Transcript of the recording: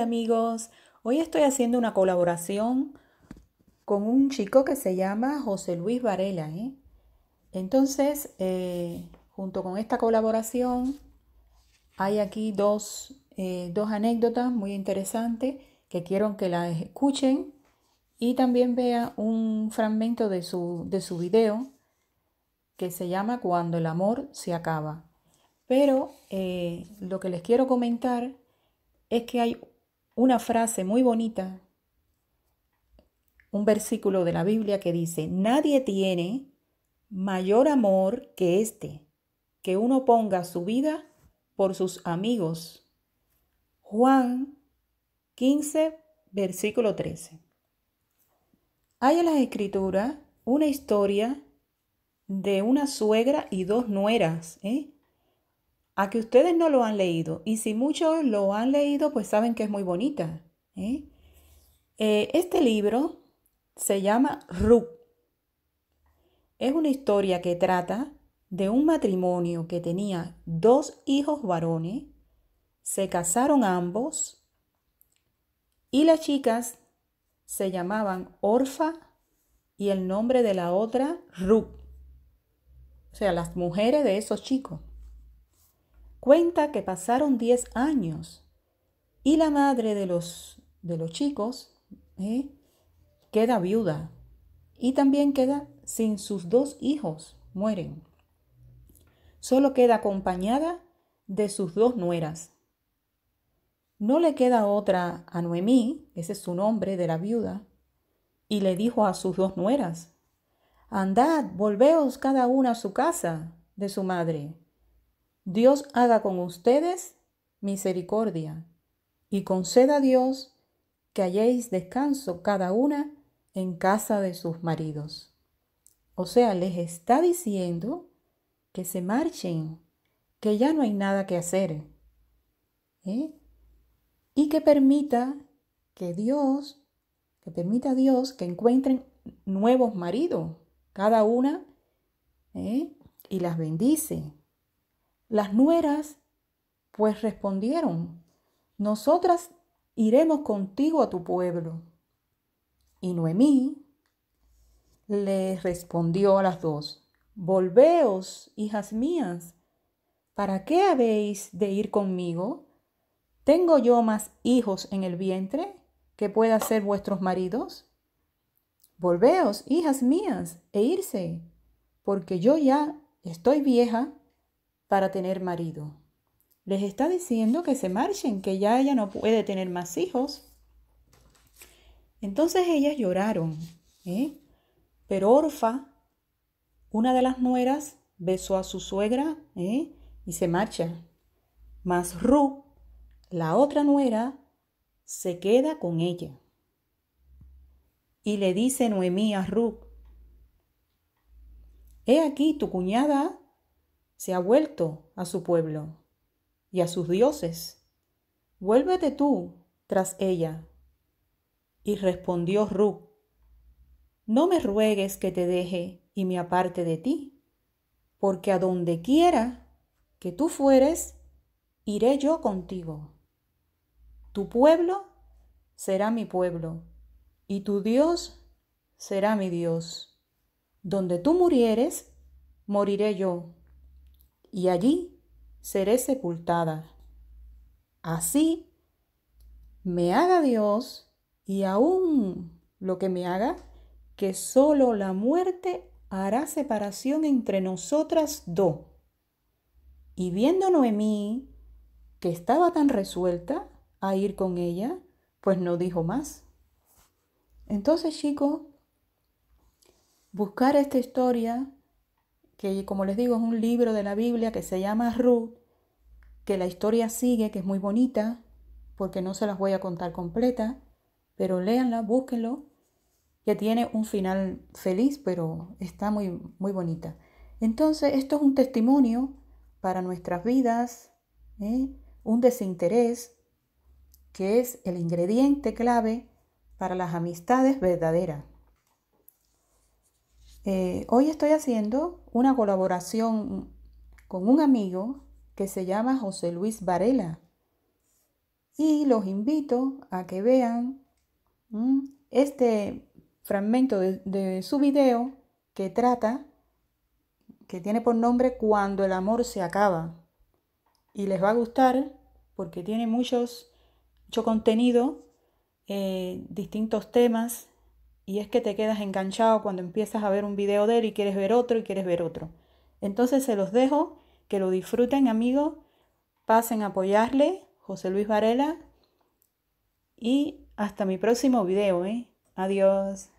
amigos, hoy estoy haciendo una colaboración con un chico que se llama José Luis Varela. ¿eh? Entonces, eh, junto con esta colaboración, hay aquí dos, eh, dos anécdotas muy interesantes que quiero que las escuchen y también vea un fragmento de su, de su video que se llama Cuando el amor se acaba. Pero lo que les quiero comentar es que hay una frase muy bonita, un versículo de la Biblia que dice, nadie tiene mayor amor que este, que uno ponga su vida por sus amigos. Juan 15, versículo 13. Hay en las escrituras una historia de una suegra y dos nueras, ¿eh? a que ustedes no lo han leído. Y si muchos lo han leído, pues saben que es muy bonita. ¿eh? Eh, este libro se llama RU. Es una historia que trata de un matrimonio que tenía dos hijos varones, se casaron ambos y las chicas se llamaban Orfa y el nombre de la otra RU. O sea, las mujeres de esos chicos. Cuenta que pasaron 10 años y la madre de los, de los chicos ¿eh? queda viuda y también queda sin sus dos hijos, mueren. Solo queda acompañada de sus dos nueras. No le queda otra a Noemí, ese es su nombre de la viuda, y le dijo a sus dos nueras, Andad, volveos cada una a su casa de su madre. Dios haga con ustedes misericordia y conceda a Dios que halléis descanso cada una en casa de sus maridos. O sea, les está diciendo que se marchen, que ya no hay nada que hacer. ¿eh? Y que permita que Dios, que permita a Dios que encuentren nuevos maridos, cada una, ¿eh? y las bendice. Las nueras pues respondieron, nosotras iremos contigo a tu pueblo. Y Noemí le respondió a las dos, Volveos, hijas mías, ¿para qué habéis de ir conmigo? ¿Tengo yo más hijos en el vientre que puedan ser vuestros maridos? Volveos, hijas mías, e irse, porque yo ya estoy vieja para tener marido. Les está diciendo que se marchen, que ya ella no puede tener más hijos. Entonces ellas lloraron, ¿eh? pero Orfa, una de las nueras, besó a su suegra ¿eh? y se marcha. Mas Ru, la otra nuera, se queda con ella. Y le dice Noemí a Ruth, He aquí tu cuñada se ha vuelto a su pueblo y a sus dioses. Vuélvete tú tras ella. Y respondió Rú, no me ruegues que te deje y me aparte de ti, porque a donde quiera que tú fueres, iré yo contigo. Tu pueblo será mi pueblo, y tu Dios será mi Dios. Donde tú murieres, moriré yo y allí seré sepultada. Así me haga Dios y aún lo que me haga, que solo la muerte hará separación entre nosotras dos. Y viendo Noemí que estaba tan resuelta a ir con ella, pues no dijo más. Entonces, chico buscar esta historia que como les digo es un libro de la Biblia que se llama Ruth, que la historia sigue, que es muy bonita, porque no se las voy a contar completa, pero léanla, búsquenlo, que tiene un final feliz, pero está muy, muy bonita. Entonces, esto es un testimonio para nuestras vidas, ¿eh? un desinterés que es el ingrediente clave para las amistades verdaderas. Eh, hoy estoy haciendo una colaboración con un amigo que se llama José Luis Varela y los invito a que vean mm, este fragmento de, su video que trata, que tiene por nombre Cuando el amor se acaba. Y les va a gustar porque tiene muchos, mucho contenido, eh, distintos temas y es que te quedas enganchado cuando empiezas a ver un video de él y quieres ver otro y quieres ver otro. Entonces se los dejo, que lo disfruten amigos, pasen a apoyarle, José Luis Varela, y hasta mi próximo video, ¿eh? Adiós.